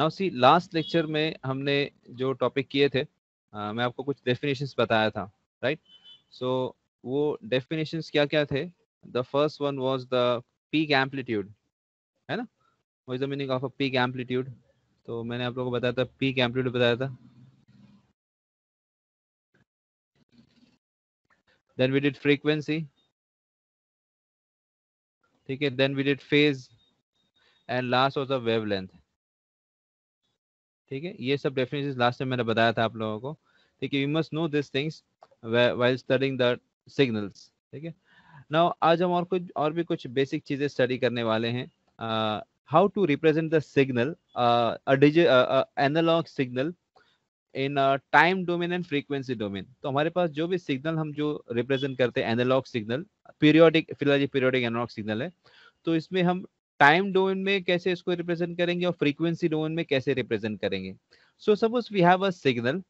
Now see last lecture में हमने जो टॉपिक किए थे आ, मैं आपको कुछ डेफिनेशंस बताया था राइट सो so, वो डेफिनेशंस क्या क्या थे the first one was the peak amplitude है ना वो is the meaning of a peak amplitude तो मैंने आप लोगों को बताया था पीक एम्पलीट्यूड बताया था देन वी डिड फ्रीक्वेंसी ठीक है then we did phase and last was the wavelength ठीक है ये सब डेफिनेशन लास्ट टाइम मैंने बताया था आप लोगों को ठीक है you must know this things while studying the signals ठीक है ना आज हम और कुछ और भी कुछ बेसिक चीज़ें स्टडी करने वाले हैं how to represent the signal analog signal in time domain and frequency domain तो हमारे पास जो भी सिग्नल हम जो रिप्रेजेंट करते हैं एनालॉग सिग्नल पीरियोडिक फिलहाल ये पीरियोडिक एनालॉग सिग्नल है तो इसमें हम टाइम डोमेन में कैसे इसको रिप्रेजेंट करेंगे और फ्रीक्वेंसी डोमेन में कैसे रिप्रेजेंट करेंगे so suppose we have a signal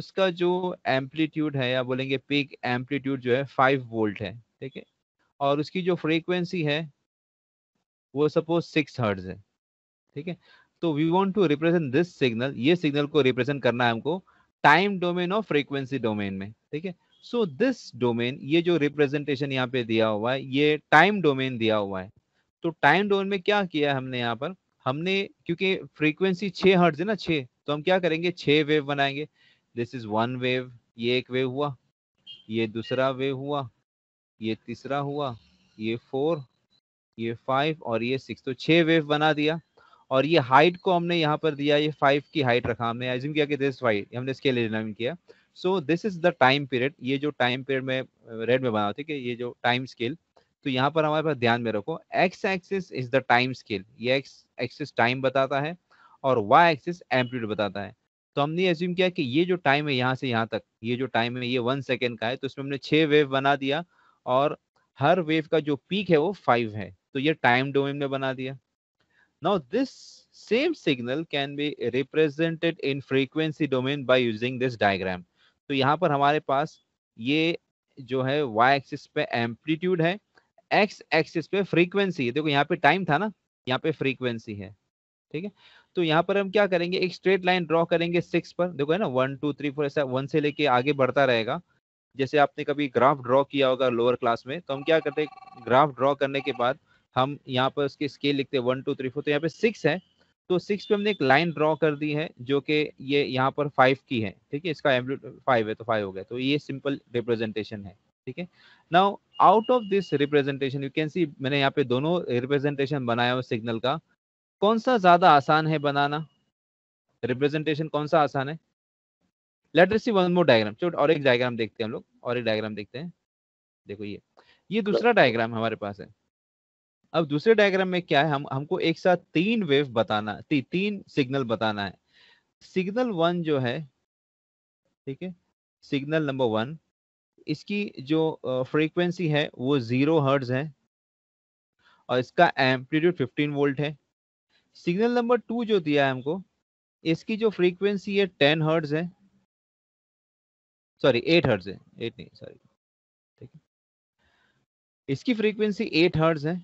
उसका जो एम्पलीट्यूड है या बोलेंगे पीक एम्पलीट्यूड जो है फाइव वोल्ट है ठीक है और उसकी जो फ्रीक्वेंसी है वो सपोज सिक्स हर्ड्स है ठीक है तो we want to represent this signal ये सिग्नल को रिप्रेजेंट करना है हमको टाइम डोमेन और फ्रीक्वेंसी डोमेन में ठीक है सो दिस डोमेन ये जो रिप्रेजेंटेशन यहाँ पे दिया हुआ है ये टाइम डोमेन दिया हुआ है तो टाइम डोमेन में क्या किया हमने यहाँ पर हमने क्योंकि फ्रीक्वेंसी छे हर्ट्ज है ना छे तो हम क्या करेंगे छे वेव बनाएंगे दिस इज वन वेव ये एक वेव हुआ ये दूसरा वेव हुआ ये तीसरा हुआ ये फोर ये फाइव और ये सिक्स तो छह वेव बना दिया और ये हाइट को हमने यहाँ पर दिया ये फाइव की हाइट रखा हमने एज्यूम किया कि दिस वाइट हमने इसके लिए डिनामिन किया so this is the time period ये जो टाइम पीरियड में रेड में बना ठीक है ये जो टाइम स्केल तो यहाँ पर हमारे पास ध्यान में रखो X axis is the time scale ये एक्स एक्सिस टाइम बताता है और वाई एक्सिस एम्पलीट्यूड बताता है तो हमने एज्यूम किया कि ये जो टाइम है यहाँ से यहाँ तक ये जो टाइम है ये वन सेकेंड का है तो इसमें हमने छः वेव बना दिया और हर वेव का जो पीक है वो फाइव है तो ये टाइम डोमेन में बना दिया now this same signal can be represented in frequency domain by using this diagram तो यहाँ पर हमारे पास ये जो है वाई एक्सिस पे एम्पलीट्यूड है एक्स एक्सिस पे फ्रीक्वेंसी है देखो यहाँ पे टाइम था ना यहाँ पे फ्रीक्वेंसी है ठीक है तो यहाँ पर हम क्या करेंगे एक स्ट्रेट लाइन ड्रॉ करेंगे सिक्स पर देखो है ना वन टू थ्री फोर ऐसा वन से लेके आगे बढ़ता रहेगा जैसे आपने कभी ग्राफ ड्रॉ किया होगा लोअर क्लास में तो हम क्या करते हैं ग्राफ ड्रॉ करने के बाद हम यहाँ पर उसके स्केल लिखते हैं वन टू थ्री फोर तो यहाँ पे सिक्स है तो सिक्स पे हमने एक लाइन ड्रॉ कर दी है जो कि ये यहाँ पर फाइव की है ठीक है इसका एम्पलीट्यूड फाइव है तो फाइव हो गया तो ये सिंपल रिप्रेजेंटेशन है ठीक है now out of this representation you can see मैंने यहाँ पे दोनों रिप्रेजेंटेशन बनाया हुआ सिग्नल का कौन सा ज्यादा आसान है बनाना रिप्रेजेंटेशन कौन सा आसान है later see one more diagram चलो और एक डायग्राम देखते हैं हम लोग और एक डायग्राम देखते हैं देखो ये ये दूसरा डायग्राम हमारे पास है अब दूसरे डायग्राम में क्या है हम हमको एक साथ तीन वेव बताना ती, तीन सिग्नल बताना है सिग्नल वन जो है ठीक है सिग्नल नंबर वन इसकी जो फ्रीक्वेंसी है वो ज़ीरो हर्ट्ज़ है और इसका एम्पलीट्यूड 15 वोल्ट है सिग्नल नंबर टू जो दिया है हमको इसकी जो फ्रीक्वेंसी है टेन हर्ट्ज है सॉरी एट हर्ट्ज है एट नहीं सॉरी ठीक है इसकी फ्रीक्वेंसी एट हर्ट्ज है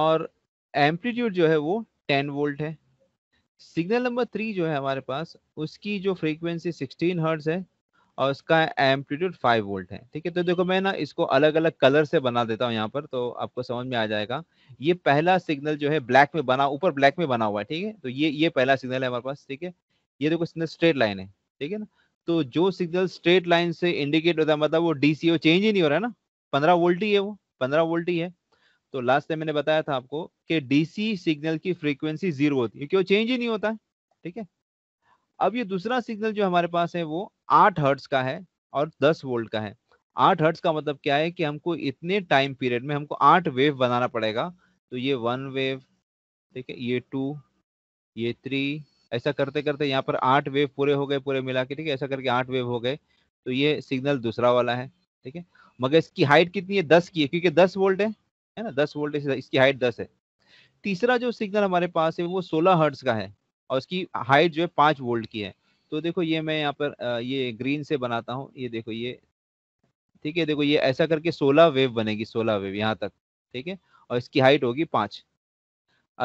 और एम्पलीट्यूड जो है वो टेन वोल्ट है सिग्नल नंबर थ्री जो है हमारे पास उसकी जो फ्रीक्वेंसी सिक्सटीन हर्ड्स है और उसका एम्पलीट्यूड फाइव वोल्ट है ठीक है तो देखो मैं ना इसको अलग अलग कलर से बना देता हूँ यहाँ पर तो आपको समझ में आ जाएगा ये पहला सिग्नल जो है ब्लैक में बना ऊपर ब्लैक में बना हुआ है ठीक है तो ये ये पहला सिग्नल है हमारे पास ठीक है ये देखो सिग्नल स्ट्रेट लाइन है ठीक है ना तो जो सिग्नल स्ट्रेट लाइन से इंडिकेट होता है मतलब वो डी चेंज ही नहीं हो रहा है ना पंद्रह वोल्ट ही है वो पंद्रह वोल्ट ही है तो लास्ट टाइम मैंने बताया था आपको कि डीसी सिग्नल की फ्रीक्वेंसी जीरो होती है क्योंकि वो चेंज ही नहीं होता है ठीक है अब ये दूसरा सिग्नल जो हमारे पास है वो आठ हर्ट्स का है और दस वोल्ट का है आठ हर्ट्स का मतलब क्या है कि हमको इतने टाइम पीरियड में हमको आठ वेव बनाना पड़ेगा तो ये वन वेव ठीक है ये टू ये थ्री ऐसा करते करते यहाँ पर आठ वेव पूरे हो गए पूरे मिला के ठीक है ऐसा करके आठ वेव हो गए तो ये सिग्नल दूसरा वाला है ठीक है मगर इसकी हाइट कितनी है दस की है क्योंकि दस वोल्ट है है ना दस वोल्ट इसकी हाइट दस है तीसरा जो सिग्नल हमारे पास है वो सोलह हर्ट्स का है और उसकी हाइट जो है पाँच वोल्ट की है तो देखो ये मैं यहाँ पर ये ग्रीन से बनाता हूँ ये देखो ये ठीक है देखो ये ऐसा करके सोलह वेव बनेगी सोलह वेव यहाँ तक ठीक है और इसकी हाइट होगी पाँच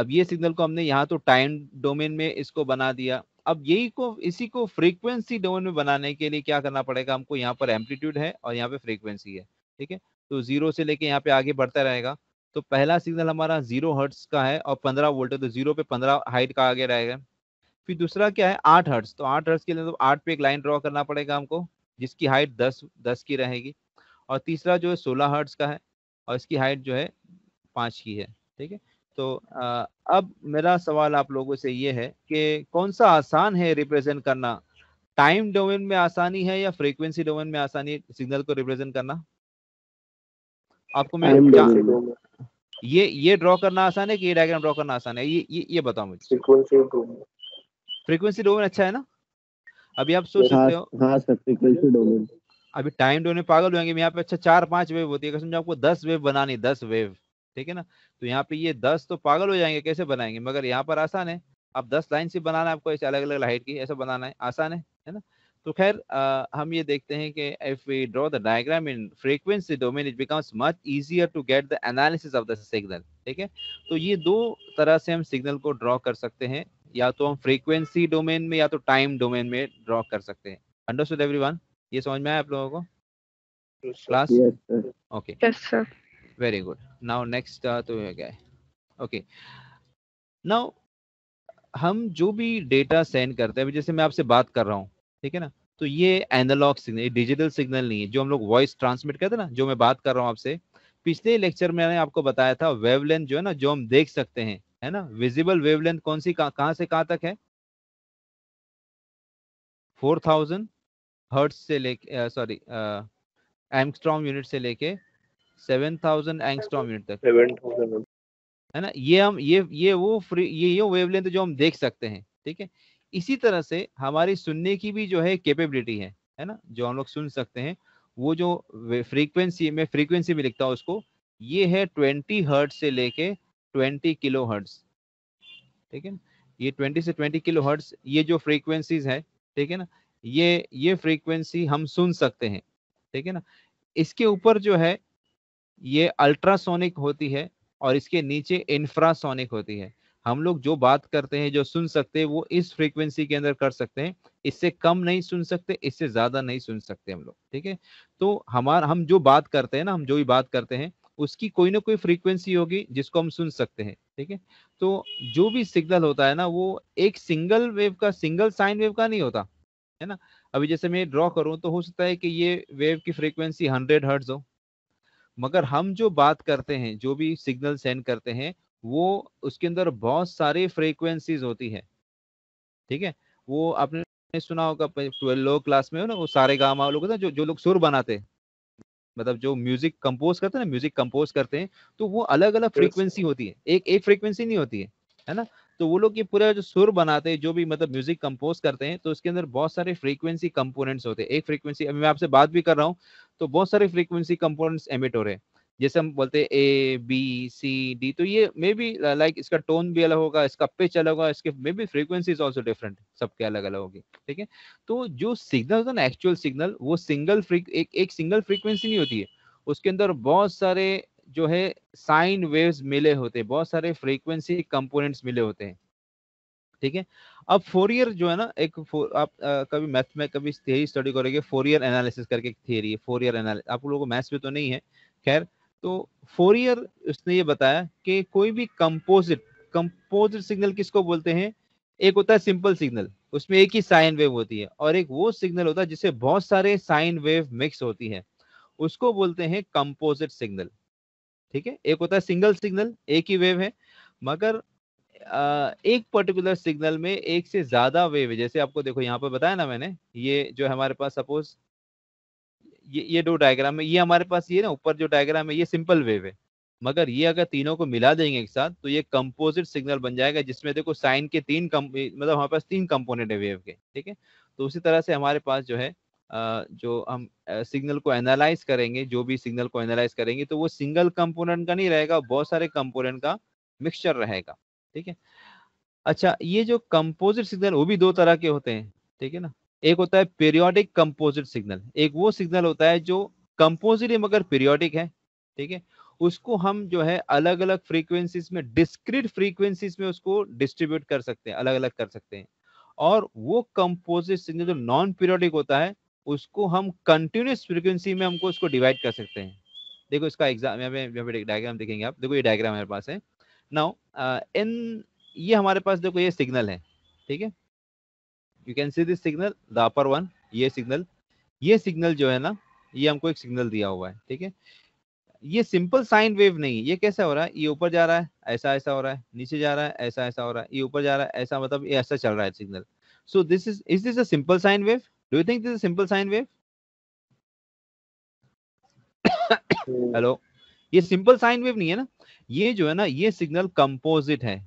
अब ये सिग्नल को हमने यहाँ तो टाइम डोमेन में इसको बना दिया अब यही को इसी को फ्रीक्वेंसी डोमेन में बनाने के लिए क्या करना पड़ेगा हमको यहाँ पर एम्पलीट्यूड है और यहाँ पे फ्रीक्वेंसी है ठीक है तो जीरो से लेके यहाँ पे आगे बढ़ता रहेगा तो पहला सिग्नल हमारा जीरो हर्ट्स का है और पंद्रह वोल्ट है तो जीरो पे पंद्रह हाइट का आगे रहेगा फिर दूसरा क्या है आठ हर्ट्स तो आठ हर्ट्स के लिए मतलब आठ पे एक लाइन ड्रॉ करना पड़ेगा हमको जिसकी हाइट दस दस की रहेगी और तीसरा जो है सोलह हर्ट्स का है और इसकी हाइट जो है पाँच की है ठीक है तो आ, अब मेरा सवाल आप लोगों से ये है कि कौन सा आसान है रिप्रेजेंट करना टाइम डोमेन में आसानी है या फ्रीक्वेंसी डोमेन में आसानी सिग्नल को रिप्रेजेंट करना आपको मैं ये ये ड्रॉ करना आसान है कि ये डायग्राम ड्रॉ करना आसान है ये ये, ये बताओ मुझे फ्रीक्वेंसी डोमेन अच्छा है ना अभी आप सोच हाँ, सकते हो हाँ सर फ्रीक्वेंसी डोमेन अभी टाइम डोमेन पागल होंगे यहाँ पे अच्छा चार पांच वेव होती है समझो आपको दस वेव बनानी दस वेव ठीक है ना तो यहाँ पे ये दस तो पागल हो जाएंगे कैसे बनाएंगे मगर यहाँ पर आसान है आप दस लाइन से बनाना है आपको ऐसे अलग अलग लाइट की ऐसा बनाना है आसान है है ना तो खैर हम ये देखते हैं कि if we draw the diagram in frequency domain it becomes much easier to get the analysis of the signal ठीक है तो ये दो तरह से हम सिग्नल को ड्रॉ कर सकते हैं या तो हम फ्रीक्वेंसी डोमेन में या तो टाइम डोमेन में ड्रॉ कर सकते हैं अंडरस्टूड एवरीवन ये समझ में आया आप लोगों को class okay very good now next तो क्या है ओके नाउ हम जो भी डेटा सेंड करते हैं जैसे मैं आपसे बात कर रहा हूँ ठीक है ना तो ये एनालॉग सिग्नल डिजिटल सिग्नल नहीं है जो हम लोग वॉइस ट्रांसमिट करते हैं ना जो मैं बात कर रहा हूँ आपसे पिछले लेक्चर में मैंने आपको बताया था वेवलेंथ जो है ना जो हम देख सकते हैं है ना विजिबल वेवलेंथ कौन सी कहा से कहां तक है फोर थाउजेंड हर्ट से लेके सॉरी एंगस्ट्रॉम यूनिट से लेके सेवन थाउजेंड एंगस्ट्रॉम यूनिट तक है ना ये हम ये ये वो फ्री ये ये वेवलेंथ जो हम देख सकते हैं ठीक है इसी तरह से हमारी सुनने की भी जो है कैपेबिलिटी है है ना जो हम लोग सुन सकते हैं वो जो फ्रीक्वेंसी में फ्रीक्वेंसी में लिखता हूँ उसको ये है ट्वेंटी हर्ट से लेके 20 किलो हर्ट्स ठीक है ना ये 20 से 20 किलो हर्ट्स ये जो फ्रीक्वेंसीज है ठीक है ना ये ये फ्रीक्वेंसी हम सुन सकते हैं ठीक है ना इसके ऊपर जो है ये अल्ट्रासोनिक होती है और इसके नीचे इंफ्रासोनिक होती है हम लोग जो बात करते हैं जो सुन सकते हैं वो इस फ्रीक्वेंसी के अंदर कर सकते हैं इससे कम नहीं सुन सकते इससे ज्यादा नहीं सुन सकते हम लोग ठीक है तो हमारा हम जो बात करते हैं ना हम जो भी बात करते हैं उसकी कोई ना कोई फ्रीक्वेंसी होगी जिसको हम सुन सकते हैं ठीक है तो जो भी सिग्नल होता है ना वो एक सिंगल वेव का सिंगल साइन वेव का नहीं होता है ना अभी जैसे मैं ड्रॉ करूं तो हो सकता है कि ये वेव की फ्रीक्वेंसी हंड्रेड हर्ट्ज हो मगर हम जो बात करते हैं जो भी सिग्नल सेंड करते हैं वो उसके अंदर बहुत सारी फ्रीक्वेंसीज होती है ठीक है वो आपने सुना होगा लो क्लास में हो ना वो सारे गाँव गामा लोग जो जो लोग सुर बनाते हैं मतलब जो म्यूजिक कंपोज करते हैं ना म्यूजिक कंपोज करते हैं तो वो अलग अलग फ्रीक्वेंसी होती है एक एक फ्रीक्वेंसी नहीं होती है है ना तो वो लोग ये पूरा जो सुर बनाते हैं जो भी मतलब म्यूजिक कंपोज करते हैं तो उसके अंदर बहुत सारे फ्रीक्वेंसी कंपोनेंट्स होते हैं एक फ्रीक्वेंसी अभी मैं आपसे बात भी कर रहा हूँ तो बहुत सारे फ्रीक्वेंसी कंपोनेंट्स एमिट हो रहे हैं जैसे हम बोलते हैं ए बी सी डी तो ये मे बी लाइक इसका टोन भी अलग होगा इसका पिच अलग होगा इसके maybe frequency also different सबके अलग अलग होगी ठीक है तो जो सिग्नल होता है ना एक्चुअल सिग्नल वो सिंगल एक एक सिंगल फ्रीक्वेंसी नहीं होती है उसके अंदर बहुत सारे जो है साइन वेव्स मिले होते हैं बहुत सारे फ्रीक्वेंसी कंपोनेंट्स मिले होते हैं ठीक है अब फोर ईयर जो है ना एक फोर आप आ, uh, कभी मैथ में कभी थियरी स्टडी करोगे फोर ईयर एनालिसिस करके एक थियरी है ईयर एनालिसिस आप लोगों को मैथ्स में तो नहीं है खैर तो फोरियर उसने ये बताया कि कोई भी कंपोजिट कंपोजिट सिग्नल किसको बोलते हैं एक होता है सिंपल सिग्नल उसमें एक ही साइन वेव होती है और एक वो सिग्नल होता है जिससे बहुत सारे साइन वेव मिक्स होती है उसको बोलते हैं कंपोजिट सिग्नल ठीक है एक होता है सिंगल सिग्नल एक ही वेव है मगर एक पर्टिकुलर सिग्नल में एक से ज्यादा वेव है जैसे आपको देखो यहाँ पर बताया ना मैंने ये जो हमारे पास सपोज ये ये दो डायग्राम है ये हमारे पास ये ना ऊपर जो डायग्राम है ये सिंपल वेव है मगर ये अगर तीनों को मिला देंगे एक साथ तो ये कंपोजिट सिग्नल बन जाएगा जिसमें देखो साइन के तीन मतलब हमारे पास तीन कंपोनेंट है वेव के ठीक है तो उसी तरह से हमारे पास जो है जो हम सिग्नल को एनालाइज करेंगे जो भी सिग्नल को एनालाइज करेंगे तो वो सिंगल कंपोनेंट का नहीं रहेगा बहुत सारे कंपोनेंट का मिक्सचर रहेगा ठीक है अच्छा ये जो कंपोजिट सिग्नल वो भी दो तरह के होते हैं ठीक है ना एक होता है पीरियोडिक कंपोजिट सिग्नल एक वो सिग्नल होता है जो कंपोजिट मगर पीरियोडिक है ठीक है उसको हम जो है अलग अलग फ्रीक्वेंसीज में डिस्क्रीट फ्रीक्वेंसीज में उसको डिस्ट्रीब्यूट कर सकते हैं अलग अलग कर सकते हैं और वो कंपोजिट सिग्नल जो नॉन पीरियोडिक होता है उसको हम कंटिन्यूस फ्रीक्वेंसी में हमको उसको डिवाइड कर सकते हैं देखो इसका एग्जाम डायग्राम देखेंगे आप देखो ये डायग्राम हमारे पास है नाउ इन uh, ये हमारे पास देखो ये सिग्नल है ठीक है you can see this signal the upper one ये सिग्नल ये सिग्नल जो है ना ये हमको एक सिग्नल दिया हुआ है ठीक है ये सिंपल साइन वेव नहीं ये कैसा हो रहा है ये ऊपर जा रहा है ऐसा ऐसा हो रहा है नीचे जा रहा है ऐसा ऐसा हो रहा है ये ऊपर जा रहा है ऐसा मतलब ये ऐसा चल रहा है signal so this is is this a simple sine wave do you think this simple sine wave hello ये सिंपल साइन वेव नहीं है ना ये जो है ना ये सिग्नल कंपोजिट है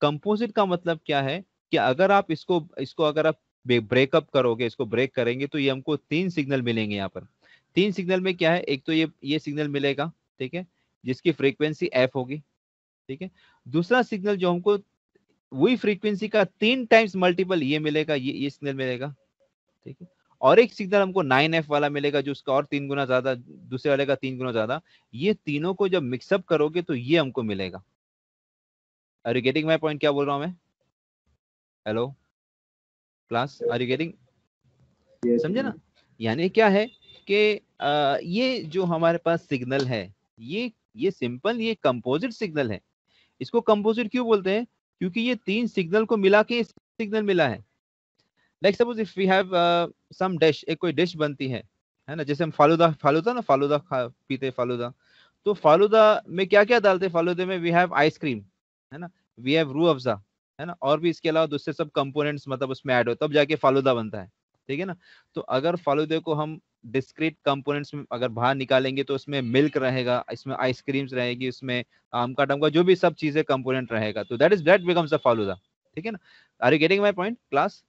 कंपोजिट का मतलब क्या है कि अगर आप इसको इसको अगर आप ब्रेकअप करोगे इसको ब्रेक करेंगे तो ये हमको तीन सिग्नल मिलेंगे यहाँ पर तीन सिग्नल में क्या है एक तो ये ये सिग्नल मिलेगा ठीक है जिसकी फ्रीक्वेंसी एफ होगी ठीक है दूसरा सिग्नल जो हमको वही फ्रीक्वेंसी का तीन टाइम्स मल्टीपल ये मिलेगा ये ये सिग्नल मिलेगा ठीक है और एक सिग्नल हमको नाइन एफ वाला मिलेगा जो उसका और तीन गुना ज्यादा दूसरे वाले का तीन गुना ज्यादा ये तीनों को जब मिक्सअप करोगे तो ये हमको मिलेगा अरे गेटिंग माई पॉइंट क्या बोल रहा हूँ मैं hello class are you getting समझे ना यानी क्या है कि ये जो हमारे पास सिग्नल है ये ये सिंपल ये कंपोजिट सिग्नल है इसको कंपोजिट क्यों बोलते हैं क्योंकि ये तीन सिग्नल को मिला के सिग्नल मिला है like suppose if we have some dish एक कोई डिश बनती है है ना जैसे हम फालूदा फालूदा ना फालूदा खा पीते फालूदा तो फालूदा में क्या क्या डालते फालूदे में वी हैव आइसक्रीम है ना वी हैव रू अफजा है ना और भी इसके अलावा दूसरे सब कंपोनेंट्स मतलब उसमें ऐड हो तब जाके फालूदा बनता है ठीक है ना तो अगर फालूदे को हम डिस्क्रीट कंपोनेंट्स में अगर बाहर निकालेंगे तो उसमें मिल्क रहेगा इसमें आइसक्रीम्स रहेगी उसमें आम का टमका जो भी सब चीजें कंपोनेंट रहेगा तो that is that becomes a falooda ठीक है ना are you getting my point class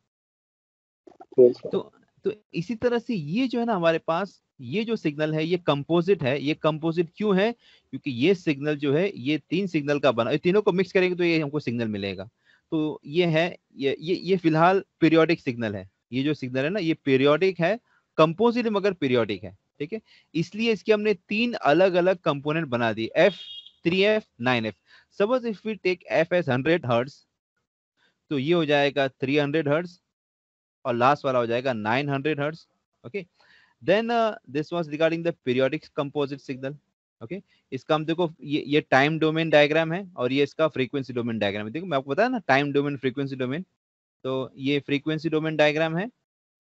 तो तो इसी तरह से ये जो है ना हमारे पास ये जो सिग्नल है ये कंपोजिट है ये कंपोजिट क्यों है क्योंकि ये सिग्नल जो है ये तीन सिग्नल का बना तीनों को मिक्स करेंगे तो ये हमको सिग्नल मिलेगा तो ये है ये ये, ये फिलहाल पीरियोडिक सिग्नल है ये जो सिग्नल है ना ये पीरियोडिक है कंपोजिट मगर पीरियोडिक है ठीक है इसलिए इसके हमने तीन अलग अलग कंपोनेंट बना दिए F three F nine F suppose if we take F S hundred hertz तो ये हो जाएगा थ्री हंड्रेड हर्ट्स और लास्ट वाला हो जाएगा nine hundred hertz okay then this was regarding the periodic composite signal okay okay? इसका हम देखो ये ये टाइम डोमेन डायग्राम है और ये इसका फ्रीक्वेंसी डोमेन डायग्राम है देखो मैं आपको बताया ना टाइम डोमेन फ्रीक्वेंसी डोमेन तो ये फ्रीक्वेंसी डोमेन डायग्राम है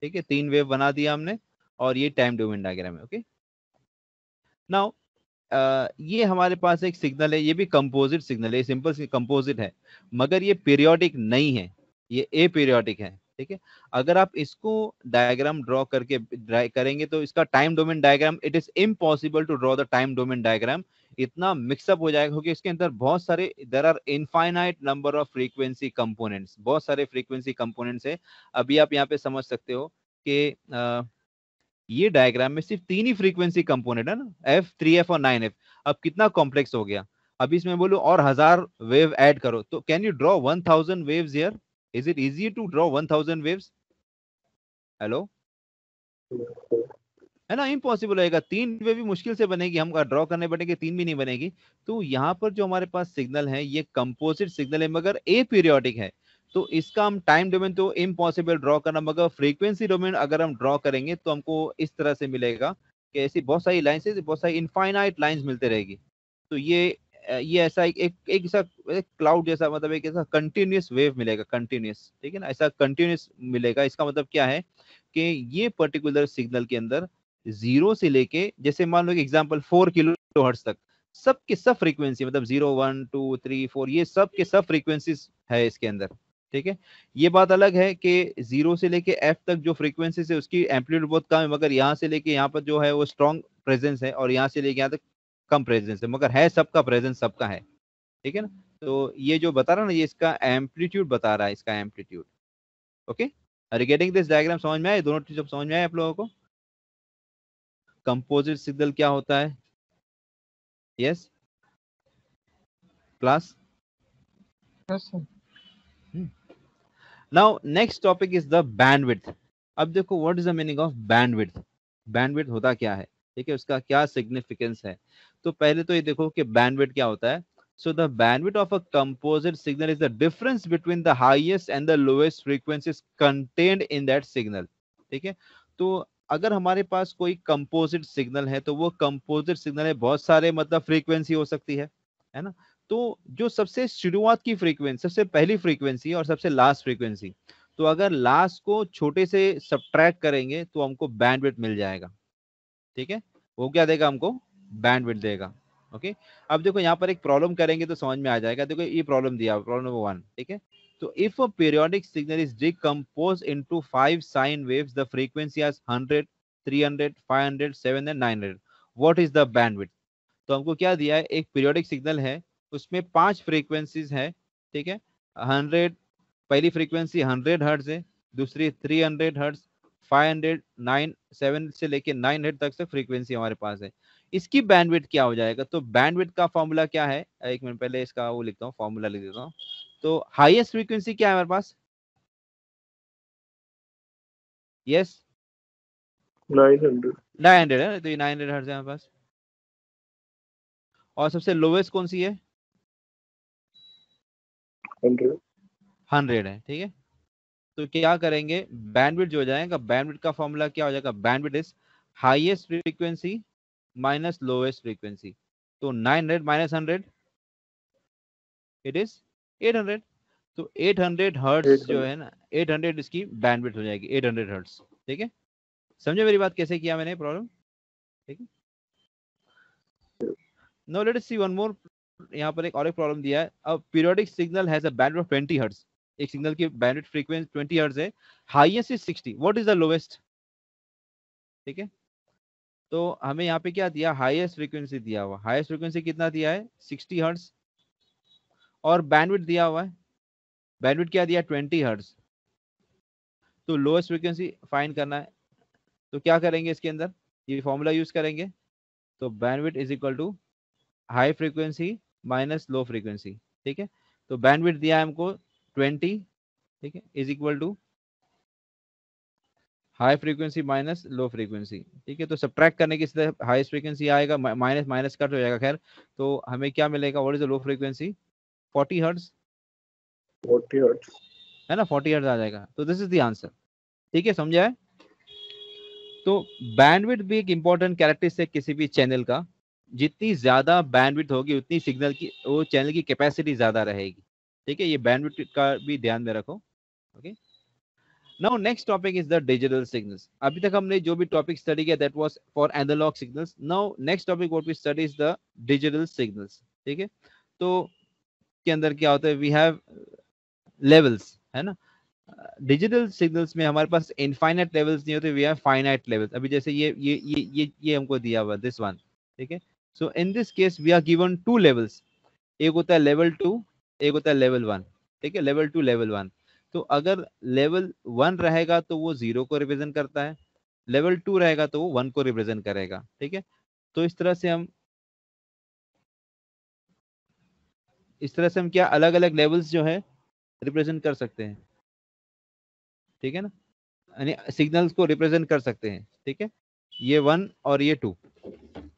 ठीक है तीन वेव बना दिया हमने और ये टाइम डोमेन डायग्राम है ओके नाउ ये हमारे पास एक सिग्नल है ये भी कंपोजिट सिग्नल है सिंपल कंपोजिट है मगर ये पीरियोडिक नहीं है ये ए पीरियोडिक है ठीक है अगर आप इसको डायग्राम ड्रॉ करके करेंगे तो इसका time domain diagram it is impossible to draw the time domain diagram इतना मिक्सअप हो जाएगा क्योंकि इसके अंदर बहुत सारे there are infinite number of frequency components बहुत सारे फ्रीक्वेंसी कंपोनेंट्स है अभी आप यहाँ पे समझ सकते हो कि ये डायग्राम में सिर्फ तीन ही फ्रीक्वेंसी कंपोनेंट है ना एफ थ्री एफ और नाइन एफ अब कितना कॉम्प्लेक्स हो गया अभी इसमें बोलो और हजार वेव ऐड करो तो can you draw one thousand waves here is it easier to draw 1000 waves hello है ना इम्पॉसिबल रहेगा तीन वे भी मुश्किल से बनेगी हम ड्रॉ करने बनेंगे तीन भी नहीं बनेगी तो यहाँ पर जो हमारे पास सिग्नल है ये कंपोजिट सिग्नल है मगर ए पीरियोडिक है तो इसका हम टाइम डोमेन तो इम्पॉसिबल ड्रॉ करना मगर फ्रीक्वेंसी डोमेन अगर हम ड्रॉ करेंगे तो हमको इस तरह से मिलेगा कि ऐसी बहुत सारी लाइन्स से बहुत सारी इनफाइनाइट लाइन्स मिलते रहेगी तो ये ये ऐसा एक एक, एक ऐसा क्लाउड जैसा मतलब एक ऐसा कंटिन्यूस वेव मिलेगा कंटिन्यूस ठीक है ना ऐसा कंटिन्यूस मिलेगा इसका मतलब क्या है कि ये पर्टिकुलर सिग्नल के अंदर जीरो से लेके जैसे मान लो एग्जाम्पल फोर किलो हर्ट्स तक सब मतलब के सब फ्रीक्वेंसी मतलब zero one two three four ये सब के सब फ्रीक्वेंसीज है इसके अंदर ठीक है ये बात अलग है कि जीरो से लेके एफ तक जो फ्रीक्वेंसी है उसकी एम्पलीट्यूड बहुत कम है मगर यहाँ से लेके यहाँ पर जो है वो स्ट्रॉन्ग प्रेजेंस है और यहाँ से लेके यहाँ तक कम प्रेजेंस है मगर है सबका प्रेजेंस सबका है ठीक है ना तो ये जो बता रहा ना ये इसका एम्पलीट्यूड बता रहा है इसका amplitude okay regarding this diagram समझ में आए दोनों चीज समझ में आए आप लोगों को कंपोजिट सिग्नल क्या होता है yes class now next topic is the bandwidth अब देखो what is the meaning of bandwidth bandwidth होता क्या है ठीक है उसका क्या सिग्निफिकेंस है तो पहले तो ये देखो कि बैंडविड्थ क्या होता है so the bandwidth of a composite signal is the difference between the highest and the lowest frequencies contained in that signal ठीक है तो अगर हमारे पास कोई कंपोजिट सिग्नल है तो वो कंपोजिट सिग्नल है बहुत सारे मतलब फ्रीक्वेंसी हो सकती है है ना तो जो सबसे शुरुआत की फ्रीक्वेंसी सबसे पहली फ्रीक्वेंसी और सबसे लास्ट फ्रीक्वेंसी तो अगर लास्ट को छोटे से सब्ट्रैक्ट करेंगे तो हमको बैंडविड्थ मिल जाएगा ठीक है वो क्या देगा हमको बैंड देगा ओके अब देखो यहाँ पर एक प्रॉब्लम करेंगे तो समझ में आ जाएगा देखो ये प्रॉब्लम दिया प्रॉब्लम नंबर वन ठीक है तो if a periodic signal is decompose into five sine wave the frequency as hundred hundred three five hundred seven and nine hundred what is the bandwidth तो हमको क्या दिया है एक पीरियोडिक सिग्नल है उसमें पांच फ्रीक्वेंसीज है ठीक है हंड्रेड पहली फ्रीक्वेंसी हंड्रेड हर्ट्ज है दूसरी three hundred hertz five hundred nine seven से लेके नाइन 900 तक से फ्रीक्वेंसी हमारे पास है इसकी बैंडविड्थ क्या हो जाएगा तो बैंडविड्थ का फॉर्मूला क्या है एक मिनट पहले इसका वो लिखता हूँ फॉर्मूला लिख देता हूँ तो हाईएस्ट फ्रीक्वेंसी क्या है हमारे पास यस नाइन हंड्रेड है तो नाइन हंड्रेड तो है हमारे पास और सबसे लोवेस्ट कौन सी है हंड्रेड है ठीक है तो क्या करेंगे बैंडविड जो हो जाएगा बैंडविड का फॉर्मूला क्या हो जाएगा bandwidth is highest frequency minus lowest frequency तो 900 माइनस 100 इट इज 800 तो 800 हर्ट जो है ना 800 इसकी बैंडविड हो जाएगी 800 हर्ट ठीक है समझे मेरी बात कैसे किया मैंने प्रॉब्लम ठीक है no let see one more यहाँ पर एक और एक प्रॉब्लम दिया है अब periodic signal has a bandwidth of 20 hertz एक सिग्नल की बैंडविड्थ फ्रीक्वेंसी 20 हर्ट्ज है highest is 60 what is the lowest ठीक है तो हमें यहाँ पे क्या दिया हाईएस्ट फ्रीक्वेंसी दिया हुआ हाईएस्ट फ्रीक्वेंसी कितना दिया है 60 हर्ट्ज और बैंडविड्थ दिया हुआ है बैंडविड्थ क्या दिया 20 हर्ट्ज तो लोएस्ट फ्रीक्वेंसी फाइंड करना है तो क्या करेंगे इसके अंदर ये फॉर्मूला यूज करेंगे तो bandwidth is equal to high frequency minus low frequency ठीक है तो बैंडविड्थ दिया है हमको ट्वेंटी ठीक है is equal to high frequency minus low frequency ठीक है तो सब्ट्रैक्ट करने की हाईस्ट फ्रीक्वेंसी आएगा माइनस माइनस कट हो जाएगा खैर तो हमें क्या मिलेगा what is low frequency forty hertz forty hertz है ना फोर्टी हर्ट्स आ जाएगा तो दिस इज द आंसर ठीक है समझा है तो बैंडविड भी एक इंपॉर्टेंट कैरेक्टरिस्टिक किसी भी चैनल का जितनी ज्यादा बैंडविड होगी उतनी सिग्नल की वो चैनल की कैपेसिटी ज्यादा रहेगी ठीक है ये बैंडविड्थ का भी ध्यान में रखो okay now next topic is the digital signals अभी तक हमने जो भी टॉपिक स्टडी किया that was for analog signals now next topic what we study is the digital signals ठीक है तो के अंदर क्या होता है वी हैव लेवल्स है ना डिजिटल सिग्नल्स में हमारे पास इनफाइनाइट लेवल्स नहीं होते वी हैव फाइनाइट लेवल्स अभी जैसे ये ये ये ये ये हमको दिया हुआ दिस वन ठीक है so in this case we are given two levels एक होता है लेवल टू एक होता है लेवल वन ठीक है लेवल टू लेवल वन तो अगर लेवल वन रहेगा तो वो जीरो को रिप्रेजेंट करता है लेवल टू रहेगा तो वो वन को रिप्रेजेंट करेगा ठीक है तो इस तरह से हम इस तरह से हम क्या अलग अलग लेवल्स जो है रिप्रेजेंट कर सकते हैं ठीक है ना यानी सिग्नल्स को रिप्रेजेंट कर सकते हैं ठीक है ये वन और ये टू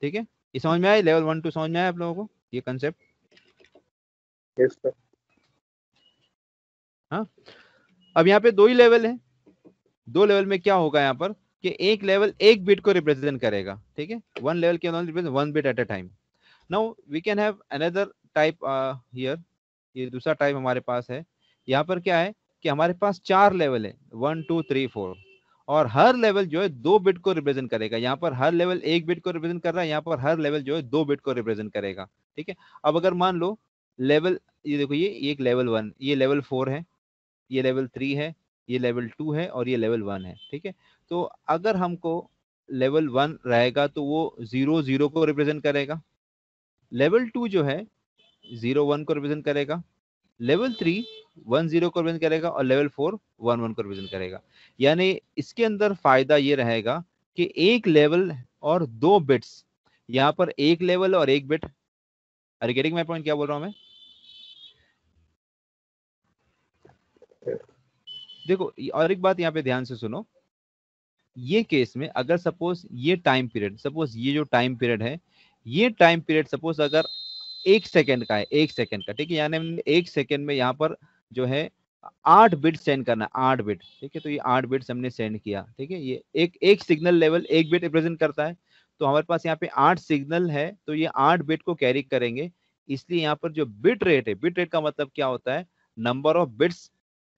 ठीक है ये समझ में आए लेवल वन टू समझ में आए आप लोगों को ये कंसेप्ट केस पे हाँ अब यहाँ पे दो ही लेवल है दो लेवल में क्या होगा यहाँ पर कि एक लेवल एक बिट को रिप्रेजेंट करेगा ठीक है वन लेवल के represent one bit at a time now we can have another type here ये दूसरा टाइप हमारे पास है यहाँ पर क्या है कि हमारे पास चार लेवल है वन टू थ्री फोर और हर लेवल जो है दो बिट को रिप्रेजेंट करेगा यहाँ पर हर लेवल एक बिट को रिप्रेजेंट कर रहा है यहाँ पर हर लेवल जो है दो बिट को रिप्रेजेंट करेगा ठीक है अब अगर मान लो लेवल ये देखो ये एक लेवल वन ये लेवल फोर है ये लेवल थ्री है ये लेवल टू है और ये लेवल वन है ठीक है तो अगर हमको लेवल वन रहेगा तो वो जीरो जीरो को रिप्रेजेंट करेगा लेवल टू जो है जीरो वन को रिप्रेजेंट करेगा लेवल थ्री वन जीरो को रिप्रेजेंट करेगा और लेवल फोर वन वन को रिप्रेजेंट करेगा यानी इसके अंदर फायदा ये रहेगा कि एक लेवल और दो बिट्स यहाँ पर एक लेवल और एक बिट अरे गेटिंग माई पॉइंट क्या बोल रहा हूँ मैं देखो और एक बात यहाँ पे ध्यान से सुनो ये केस में अगर सपोज ये टाइम पीरियड सपोज ये जो टाइम पीरियड है ये टाइम पीरियड सपोज अगर एक सेकेंड का है एक सेकेंड का ठीक है यानी एक सेकेंड में यहाँ पर जो है आठ बिट सेंड करना आठ बिट ठीक है तो ये आठ बिट हमने सेंड किया ठीक है ये एक एक सिग्नल लेवल एक बिट रिप्रेजेंट करता है तो हमारे पास यहाँ पे आठ सिग्नल है तो ये आठ बिट को कैरी करेंगे इसलिए यहाँ पर जो बिट रेट है बिट रेट का मतलब क्या होता है number of bits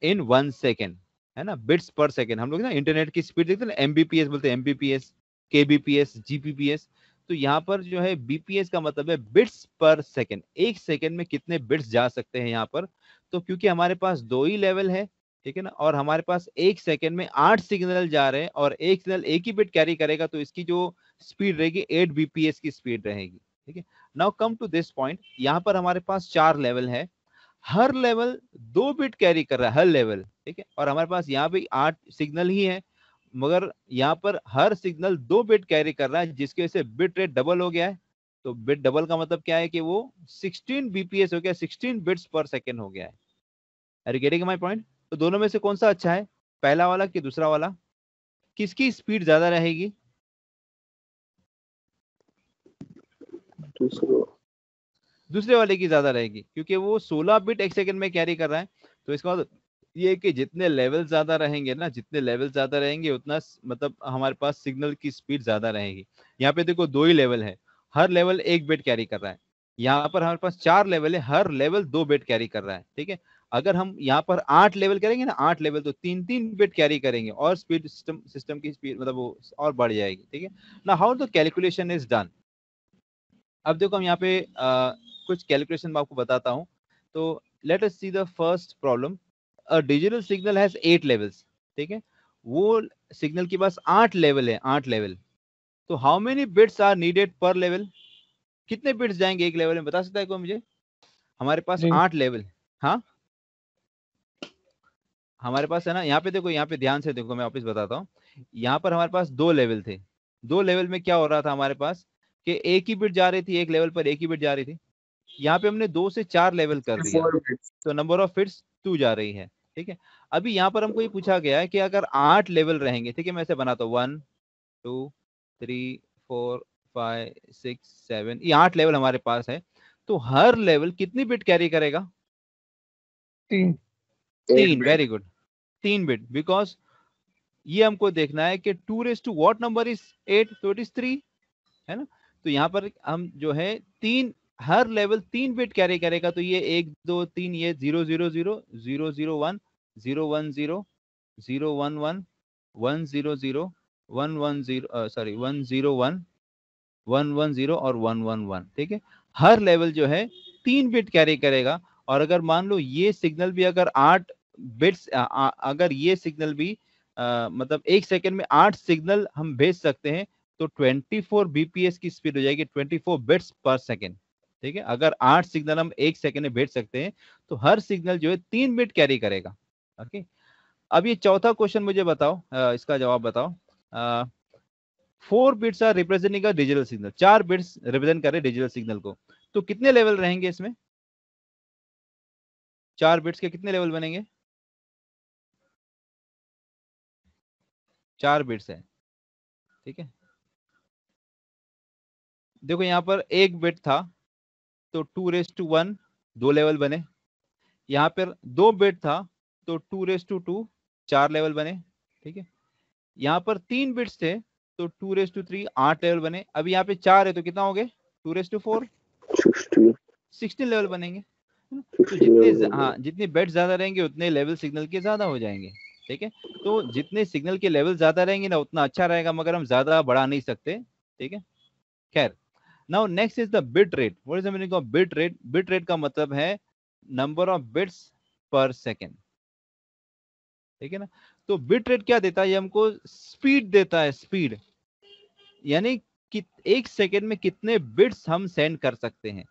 in one second है ना बिट्स पर सेकेंड हम लोग ना इंटरनेट की स्पीड देखते हैं एमबीपीएस बोलते हैं एमबीपीएस केबीपीएस जीबीपीएस तो यहाँ पर जो है बीपीएस का मतलब है बिट्स पर सेकेंड एक सेकेंड में कितने बिट्स जा सकते हैं यहाँ पर तो क्योंकि हमारे पास दो ही लेवल है ठीक है ना और हमारे पास एक सेकेंड में आठ सिग्नल जा रहे हैं और एक सिग्नल एक ही बिट कैरी करेगा तो इसकी जो स्पीड रहेगी एट बीपीएस की स्पीड रहेगी ठीक है now come to this point यहाँ पर हमारे पास चार लेवल है हर लेवल दो बिट कैरी कर रहा है हर लेवल ठीक है और हमारे पास यहाँ पे आठ सिग्नल ही है मगर यहाँ पर हर सिग्नल दो बिट कैरी कर रहा है जिसके वजह से बिट रेट डबल हो गया है तो बिट डबल का मतलब क्या है कि वो 16 बीपीएस हो गया 16 बिट्स पर सेकेंड हो गया है अरे गेटिंग माई पॉइंट तो दोनों में से कौन सा अच्छा है पहला वाला कि दूसरा वाला किसकी स्पीड ज्यादा रहेगी दूसरे वाले की ज्यादा रहेगी क्योंकि वो सोलह बिट एक सेकंड में कैरी कर रहा है तो इसका मतलब ये कि जितने लेवल ज्यादा रहेंगे ना जितने लेवल ज्यादा रहेंगे उतना मतलब हमारे पास सिग्नल की स्पीड ज्यादा रहेगी यहाँ पे देखो दो ही लेवल है हर लेवल एक बेट कैरी कर रहा है यहाँ पर हमारे पास चार लेवल है हर लेवल दो बेट कैरी कर रहा है ठीक है अगर हम यहाँ पर आठ लेवल करेंगे ना आठ लेवल तो तीन तीन बिट कैरी करेंगे और स्पीड सिस्टम सिस्टम की स्पीड मतलब वो और बढ़ जाएगी ठीक है ना how the calculation is done अब देखो हम यहाँ पे आ, कुछ कैलकुलेशन में आपको बताता हूँ तो let us see the first problem digital signal has eight levels ठीक है वो सिग्नल के पास आठ लेवल है आठ लेवल तो how many bits are needed per level कितने बिट्स जाएंगे एक लेवल में बता सकता है कोई मुझे हमारे पास आठ लेवल हाँ हमारे पास है ना यहाँ पे देखो यहाँ पे ध्यान से देखो मैं वापस बताता हूँ यहाँ पर हमारे पास दो लेवल थे दो लेवल में क्या हो रहा था हमारे पास कि एक ही बिट जा रही थी एक लेवल पर एक ही बिट जा रही थी यहाँ पे हमने दो से चार लेवल कर दिया तो नंबर ऑफ फिट्स टू जा रही है ठीक है अभी यहाँ पर हमको ये पूछा गया है कि अगर आठ लेवल रहेंगे ठीक है मैं ऐसे बनाता हूँ one two three four five six seven ये आठ लेवल हमारे पास है तो हर लेवल कितनी बिट कैरी करेगा तीन वेरी गुड तीन बिट बिकॉज ये हमको देखना है कि two raise to what number is eight तो इट इज थ्री है ना तो यहाँ पर हम जो है तीन हर लेवल तीन बिट कैरी करेगा तो ये एक दो तीन ये zero zero zero zero zero one zero one zero zero one one one zero zero one one zero sorry one zero one one one zero और वन वन वन ठीक है हर लेवल जो है तीन बिट कैरी करेगा और अगर मान लो ये सिग्नल भी अगर आठ बिट्स अगर ये सिग्नल भी आ, मतलब एक सेकेंड में आठ सिग्नल हम भेज सकते हैं तो 24 bps की स्पीड हो जाएगी 24 बिट्स पर सेकेंड ठीक है अगर आठ सिग्नल हम एक सेकेंड में भेज सकते हैं तो हर सिग्नल जो है तीन बिट कैरी करेगा ओके अब ये चौथा क्वेश्चन मुझे बताओ आ, इसका जवाब बताओ four bits are representing digital signal चार बिट्स रिप्रेजेंट कर रहे डिजिटल सिग्नल को तो कितने लेवल रहेंगे इसमें चार बिट्स के कितने लेवल बनेंगे चार बिट्स है ठीक है देखो यहाँ पर एक बिट था तो टू रेस टू वन दो लेवल बने यहाँ पर दो बिट था तो टू रेस टू टू चार लेवल बने ठीक है यहाँ पर तीन बिट्स थे तो टू रेस टू थ्री आठ लेवल बने अभी यहाँ पे चार है तो कितना हो गए two raise to four sixteen level बनेंगे तो जितने हाँ जितने बेट ज्यादा रहेंगे उतने लेवल सिग्नल के ज्यादा हो जाएंगे ठीक है तो जितने सिग्नल के लेवल ज्यादा रहेंगे ना उतना अच्छा रहेगा मगर हम ज्यादा बढ़ा नहीं सकते ठीक है खैर now next is the bit rate what is the meaning of bit rate bit rate का मतलब है number of bits per second ठीक है ना तो बिट रेट क्या देता है ये हमको स्पीड देता है स्पीड यानी कि एक सेकंड में कितने बिट्स हम सेंड कर सकते हैं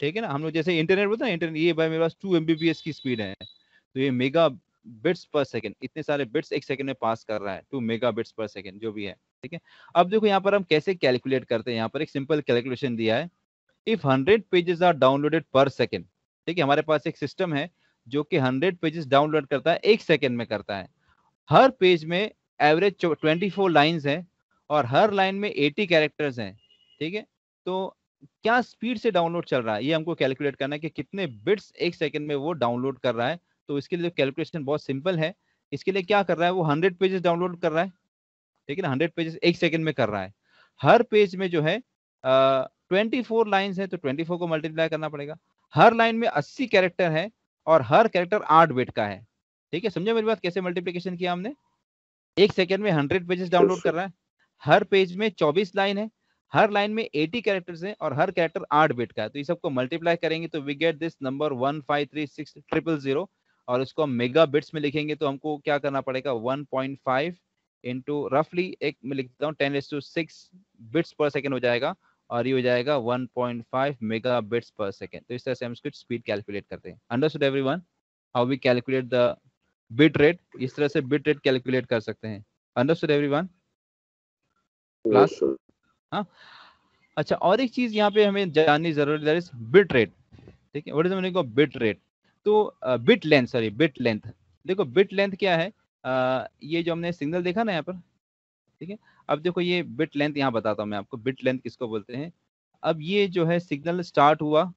ठीक है ना हम लोग जैसे इंटरनेट बोलते हैं इंटरनेट ये भाई मेरे पास टू एम की स्पीड है तो ये मेगा बिट्स पर सेकेंड इतने सारे बिट्स एक सेकेंड में पास कर रहा है two megabits per second जो भी है ठीक है अब देखो यहाँ पर हम कैसे कैलकुलेट करते हैं यहाँ पर एक सिंपल कैलकुलेशन दिया है if hundred pages are downloaded per second ठीक है हमारे पास एक सिस्टम है जो कि हंड्रेड पेजेस डाउनलोड करता है एक सेकेंड में करता है हर पेज में एवरेज ट्वेंटी फोर लाइन्स हैं और हर लाइन में एटी कैरेक्टर्स हैं ठीक है तो क्या स्पीड से डाउनलोड चल रहा है ये हमको कैलकुलेट करना है कि कितने बिट्स एक सेकेंड में वो डाउनलोड कर रहा है तो इसके लिए कैलकुलेशन तो बहुत सिंपल है इसके लिए क्या कर रहा है वो हंड्रेड पेजेस डाउनलोड कर रहा है ठीक है ना हंड्रेड पेजेस एक सेकंड में कर रहा है हर पेज में जो है ट्वेंटी फोर लाइन्स है तो ट्वेंटी फोर को मल्टीप्लाई करना पड़ेगा हर लाइन में अस्सी कैरेक्टर है और हर कैरेक्टर आठ बेट का है ठीक है समझो मेरी बात कैसे मल्टीप्लीकेशन किया हमने एक सेकेंड में हंड्रेड पेजेस डाउनलोड कर रहा है हर पेज में चौबीस लाइन है हर लाइन में 80 कैरेक्टर्स हैं और हर कैरेक्टर आठ बिट का है तो ये सबको मल्टीप्लाई करेंगे तो we get this number one five three six triple zero और इसको हम मेगा बिट्स में लिखेंगे तो हमको क्या करना पड़ेगा 1.5 पॉइंट फाइव इंटू रफली एक मैं लिखता हूँ ten S to six bits per second हो जाएगा और ये हो जाएगा 1.5 point five megabits per second तो इस तरह से हम इसको स्पीड कैलकुलेट करते हैं understood everyone how we calculate the bit rate इस तरह से बिट रेट कैलकुलेट कर सकते हैं अंडरस्टूड एवरी वन क्लास हाँ अच्छा और एक चीज यहाँ पे हमें जाननी जरूरी बिट रेट ठीक है व्हाट इज बिट रेट तो bit length sorry bit length देखो बिट लेंथ क्या है आ, ये जो हमने सिग्नल देखा ना यहाँ पर ठीक है अब देखो ये बिट लेंथ यहाँ बताता हूँ मैं आपको बिट लेंथ किसको बोलते हैं अब ये जो है सिग्नल स्टार्ट हुआ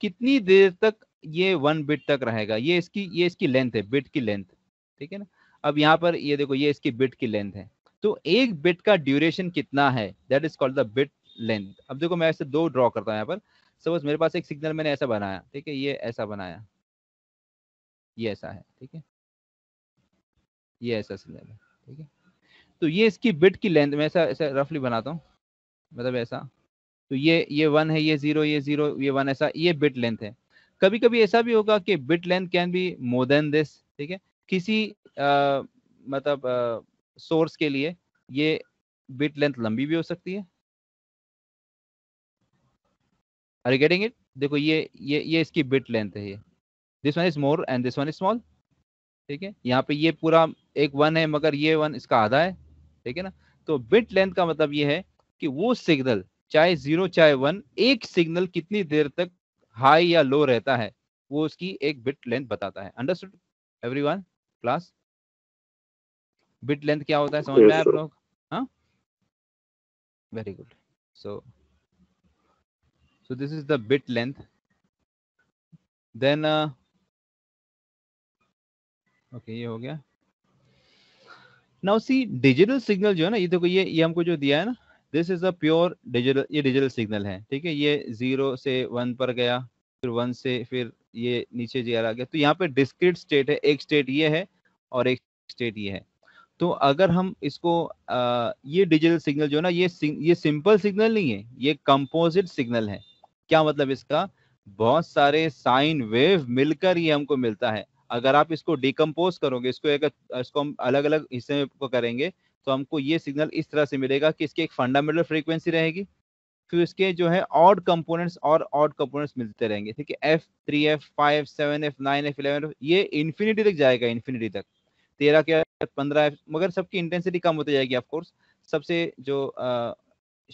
कितनी देर तक ये वन बिट तक रहेगा ये इसकी ये इसकी लेंथ है बिट की लेंथ ठीक है ना अब यहाँ पर ये देखो ये इसकी बिट की लेंथ है तो एक बिट का ड्यूरेशन कितना है that is called the bit length अब देखो मैं ऐसे दो ड्रॉ करता हूँ यहाँ पर सपोज मेरे पास एक सिग्नल मैंने ऐसा बनाया ठीक है ये ऐसा बनाया ये ऐसा है ठीक है ये ऐसा स्लैब है ठीक है तो ये इसकी बिट की लेंथ में ऐसा ऐसा रफली बनाता हूँ मतलब ऐसा तो ये ये वन है ये जीरो ये जीरो ये वन ऐसा ये बिट लेंथ है कभी कभी ऐसा भी होगा कि bit length can be more than this ठीक है किसी आ, मतलब सोर्स के लिए ये बिट लेंथ लंबी भी हो सकती है आर गेटिंग इट देखो ये ये ये इसकी बिट लेंथ है ये this one is more and this one is small ठीक है यहाँ पे ये पूरा एक वन है मगर ये वन इसका आधा है ठीक है ना तो बिट लेंथ का मतलब ये है कि वो सिग्नल चाहे जीरो चाहे वन एक सिग्नल कितनी देर तक हाई या लो रहता है वो उसकी एक बिट लेंथ बताता है understood one class bit length क्या होता है समझ में आप लोग हाँ very good so so this is the bit length then okay ये हो गया नाउ सी डिजिटल सिग्नल जो है ना ये देखो ये ये हमको जो दिया है ना this is a pure digital ये डिजिटल सिग्नल है ठीक है ये जीरो से वन पर गया फिर वन से फिर ये नीचे जी आ गया तो यहाँ पे डिस्क्रिट स्टेट है एक स्टेट ये है और एक स्टेट ये है तो अगर हम इसको आ, ये डिजिटल सिग्नल जो है ना ये ये सिंपल सिग्नल नहीं है ये कंपोजिट सिग्नल है क्या मतलब इसका बहुत सारे साइन वेव मिलकर ये हमको मिलता है अगर आप इसको डिकम्पोज करोगे इसको एक इसको हम अलग अलग हिस्से में करेंगे तो हमको ये सिग्नल इस तरह से मिलेगा कि इसकी एक फंडामेंटल फ्रीक्वेंसी रहेगी फिर इसके जो है ऑड कंपोनेंट्स और ऑड कंपोनेंट्स मिलते रहेंगे ठीक है F three F five seven F nine F eleven ये इन्फिनिटी तक जाएगा इन्फिनिटी तक तेरह के पंद्रह एफ मगर सबकी इंटेंसिटी कम होती जाएगी ऑफकोर्स सबसे जो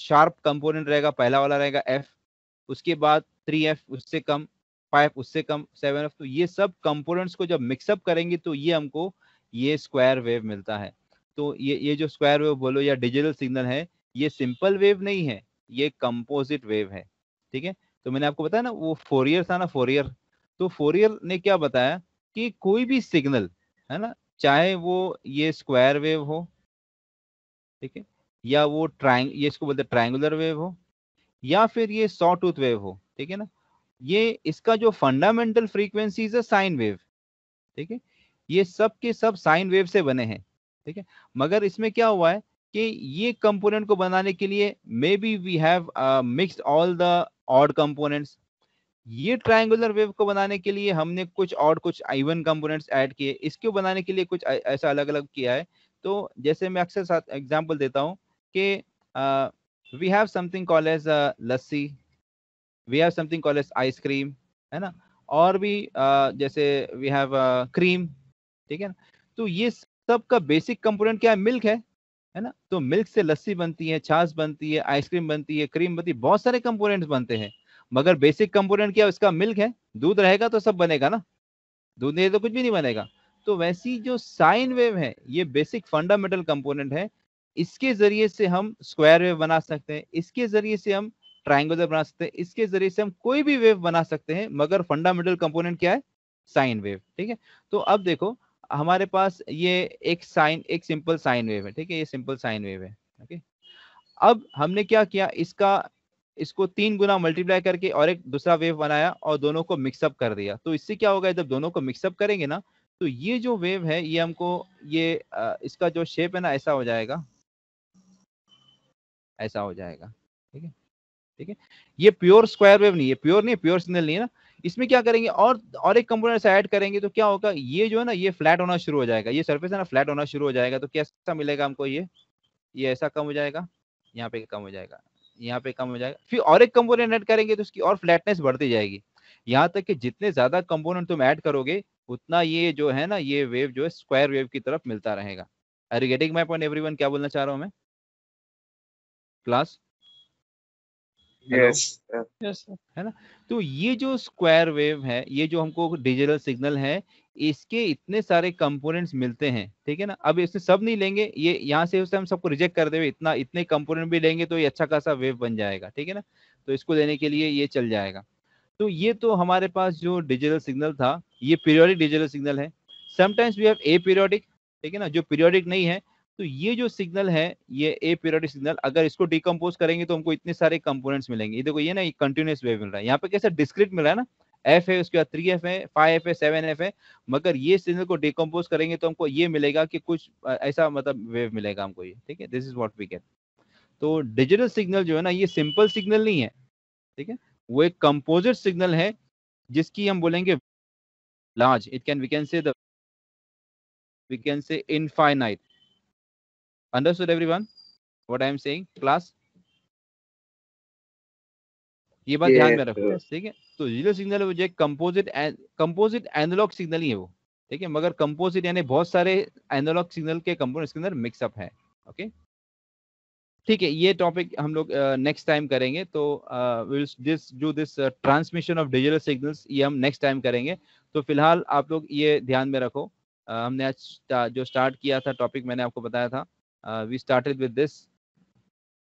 शार्प कंपोनेंट रहेगा पहला वाला रहेगा एफ उसके बाद थ्री एफ उससे कम फाइव उससे कम सेवन एफ तो ये सब कंपोनेंट्स को जब मिक्सअप करेंगे तो ये हमको ये स्क्वायर वेव मिलता है तो ये ये जो स्क्वायर वेव बोलो या डिजिटल सिग्नल है ये सिंपल वेव नहीं है ये कंपोजिट वेव है ठीक है तो मैंने आपको बताया ना वो फोरियर था ना फोरियर तो फोरियर ने क्या बताया कि कोई भी सिग्नल है ना चाहे वो ये स्क्वायर वेव हो ठीक है या वो ट्राइंग ये इसको बोलते ट्राइंगुलर वेव हो या फिर ये सॉ टूथ वेव हो ठीक है ना ये इसका जो फंडामेंटल फ्रीक्वेंसीज है साइन वेव ठीक है ये सब के सब साइन वेव से बने हैं ठीक है मगर इसमें क्या हुआ है कि ये कंपोनेंट को बनाने के लिए maybe we have mixed all the odd components ये ट्रायंगुलर वेव को बनाने के लिए हमने कुछ और कुछ आइवन कंपोनेंट्स ऐड किए इसको बनाने के लिए कुछ ऐसा अलग अलग किया है तो जैसे मैं अक्सर साथ एग्जांपल देता हूँ कि we have something call as lassi we have something call as ice cream है ना और भी uh, जैसे वी हैव क्रीम ठीक है ना तो ये सब का बेसिक कंपोनेंट क्या है मिल्क है है ना तो मिल्क से लस्सी बनती है छाछ बनती है आइसक्रीम बनती है क्रीम बनती है बहुत सारे कंपोनेंट्स बनते हैं मगर बेसिक कंपोनेंट क्या उसका मिल्क है दूध रहेगा तो सब बनेगा ना दूध नहीं तो कुछ भी नहीं बनेगा तो वैसी जो साइन वेव है ये बेसिक फंडामेंटल कंपोनेंट है इसके जरिए से हम स्क्वायर वेव बना सकते हैं इसके जरिए से हम ट्राइंगुलर बना सकते हैं इसके जरिए से हम कोई भी वेव बना सकते हैं मगर फंडामेंटल कंपोनेंट क्या है साइन वेव ठीक है तो अब देखो हमारे पास ये एक साइन एक सिंपल साइन वेव है ठीक है ये सिंपल साइन वेव है ओके अब हमने क्या किया इसका इसको तीन गुना मल्टीप्लाई करके और एक दूसरा वेव बनाया और दोनों को मिक्सअप कर दिया तो इससे क्या होगा जब दोनों को मिक्सअप करेंगे ना तो ये जो वेव है ये हमको ये इसका जो शेप है ना ऐसा हो जाएगा ऐसा हो जाएगा ठीक है ठीक है ये प्योर स्क्वायर वेव नहीं है प्योर नहीं प्योर सिग्नल नहीं है ना इसमें क्या करेंगे और और एक कंपोनेंट ऐड करेंगे तो क्या होगा ये जो है ना ये फ्लैट होना शुरू हो जाएगा ये सर्फेस है ना फ्लैट होना शुरू हो जाएगा तो कैसा मिलेगा हमको ये ये ऐसा कम हो जाएगा यहाँ पे कम हो जाएगा यहाँ पे कम हो जाएगा फिर और एक कंपोनेंट ऐड करेंगे तो उसकी और फ्लैटनेस बढ़ती जाएगी यहाँ तक कि जितने ज्यादा कंपोनेंट तुम ऐड करोगे उतना ये जो है ना ये वेव जो है स्क्वायर वेव की तरफ मिलता रहेगा आई मैप ऑन एवरी क्या बोलना चाह रहा हूँ मैं क्लास है ना तो ये जो स्क्वायर वेव है ये जो हमको डिजिटल सिग्नल है इसके इतने सारे कंपोनेंट्स मिलते हैं ठीक है ना अब इसमें सब नहीं लेंगे ये यहाँ से उसे हम सबको रिजेक्ट कर देवे इतना इतने कंपोनेंट भी लेंगे तो ये अच्छा खासा वेव बन जाएगा ठीक है ना तो इसको लेने के लिए ये चल जाएगा तो ये तो हमारे पास जो डिजिटल सिग्नल था ये पीरियोडिक डिजिटल सिग्नल है sometimes we have a periodic ठीक है ना जो पीरियोडिक नहीं है तो ये जो सिग्नल है ये ए पीरियडिक सिग्नल अगर इसको डिकम्पोज करेंगे तो हमको इतने सारे कंपोनेंट्स मिलेंगे ये देखो ये ना कंटिन्यूस वेव मिल रहा है यहाँ पे कैसे डिस्क्रिट मिल रहा है ना एफ है उसके बाद थ्री एफ है फाइव एफ है सेवन एफ है मगर ये सिग्नल को डिकम्पोज करेंगे तो हमको ये मिलेगा कि कुछ ऐसा मतलब वेव मिलेगा हमको ये ठीक है this is what we get तो डिजिटल सिग्नल जो है ना ये सिंपल सिग्नल नहीं है ठीक है वो एक कंपोजिट सिग्नल है जिसकी हम बोलेंगे large it can we can say we can say infinite understood everyone what i am saying class ये बात ध्यान में रखो ठीक है तो जीरो सिग्नल वो जो कंपोजिट कंपोजिट एनालॉग सिग्नल ही है वो ठीक है मगर कंपोजिट यानी बहुत सारे एनालॉग सिग्नल के कंपोनेंट्स के अंदर मिक्सअप है ओके ठीक है ये टॉपिक हम लोग नेक्स्ट टाइम करेंगे तो दिस जो this transmission of digital signals ये हम नेक्स्ट टाइम करेंगे तो फिलहाल आप लोग ये ध्यान में रखो uh, हमने आज जो स्टार्ट किया था टॉपिक मैंने आपको बताया था uh, we started with this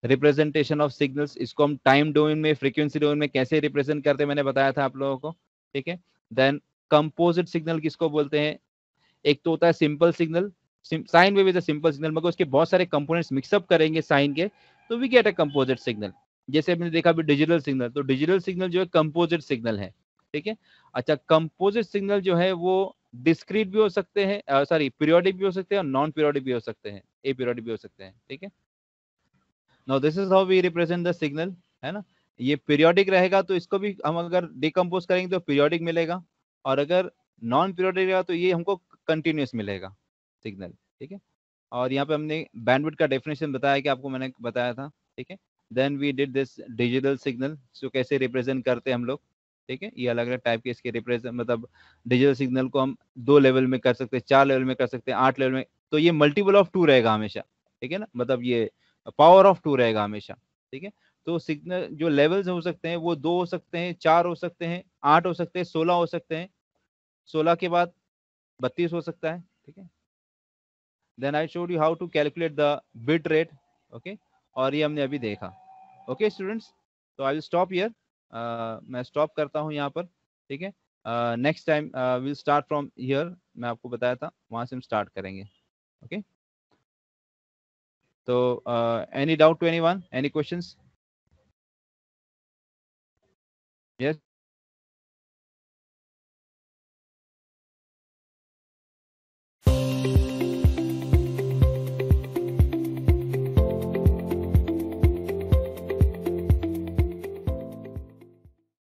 representation of signals इसको हम टाइम डोमेन में फ्रीक्वेंसी डोमेन में कैसे रिप्रेजेंट करते हैं मैंने बताया था आप लोगों को ठीक है देन कंपोजिट सिग्नल किसको बोलते हैं एक तो होता है simple signal sine wave is a simple signal मगर उसके बहुत सारे कंपोनेंट्स मिक्सअप करेंगे साइन के तो we get a composite signal जैसे आपने देखा अभी डिजिटल सिग्नल तो डिजिटल सिग्नल जो है कंपोजिट सिग्नल है ठीक है अच्छा कंपोजिट सिग्नल जो है वो डिस्क्रीट भी हो सकते हैं सॉरी पीरियोडिक भी हो सकते हैं और नॉन पीरियोडिक भी हो सकते हैं ए पीरियोडिक भी हो सकते हैं ठीक है no this is how we represent the signal है ना ये पीरियोडिक रहेगा तो इसको भी हम अगर डिकम्पोज करेंगे तो पीरियोडिक मिलेगा और अगर नॉन पीरियोडिक रहेगा तो ये हमको कंटिन्यूस मिलेगा सिग्नल ठीक है और यहाँ पे हमने बैंडविड का डेफिनेशन बताया कि आपको मैंने बताया था ठीक है then we did this digital signal so कैसे रिप्रेजेंट करते हैं हम लोग ठीक है ये अलग अलग टाइप के इसके रिप्रेजेंट मतलब डिजिटल सिग्नल को हम दो लेवल में कर सकते हैं चार लेवल में कर सकते हैं आठ लेवल में तो ये मल्टीपल ऑफ टू रहेगा हमेशा ठीक है ना मतलब ये पावर ऑफ टू रहेगा हमेशा ठीक है तो सिग्नल जो लेवल्स हो सकते हैं वो दो हो सकते हैं चार हो सकते हैं आठ हो सकते हैं सोलह हो सकते हैं सोलह के बाद बत्तीस हो सकता है ठीक है then I showed you how to calculate the bit rate okay और ये हमने अभी देखा ओके स्टूडेंट्स तो आई विल स्टॉप ईयर मैं स्टॉप करता हूँ यहाँ पर ठीक है next time will start from here मैं आपको बताया था वहाँ से हम स्टार्ट करेंगे ओके तो any doubt to any one any question yes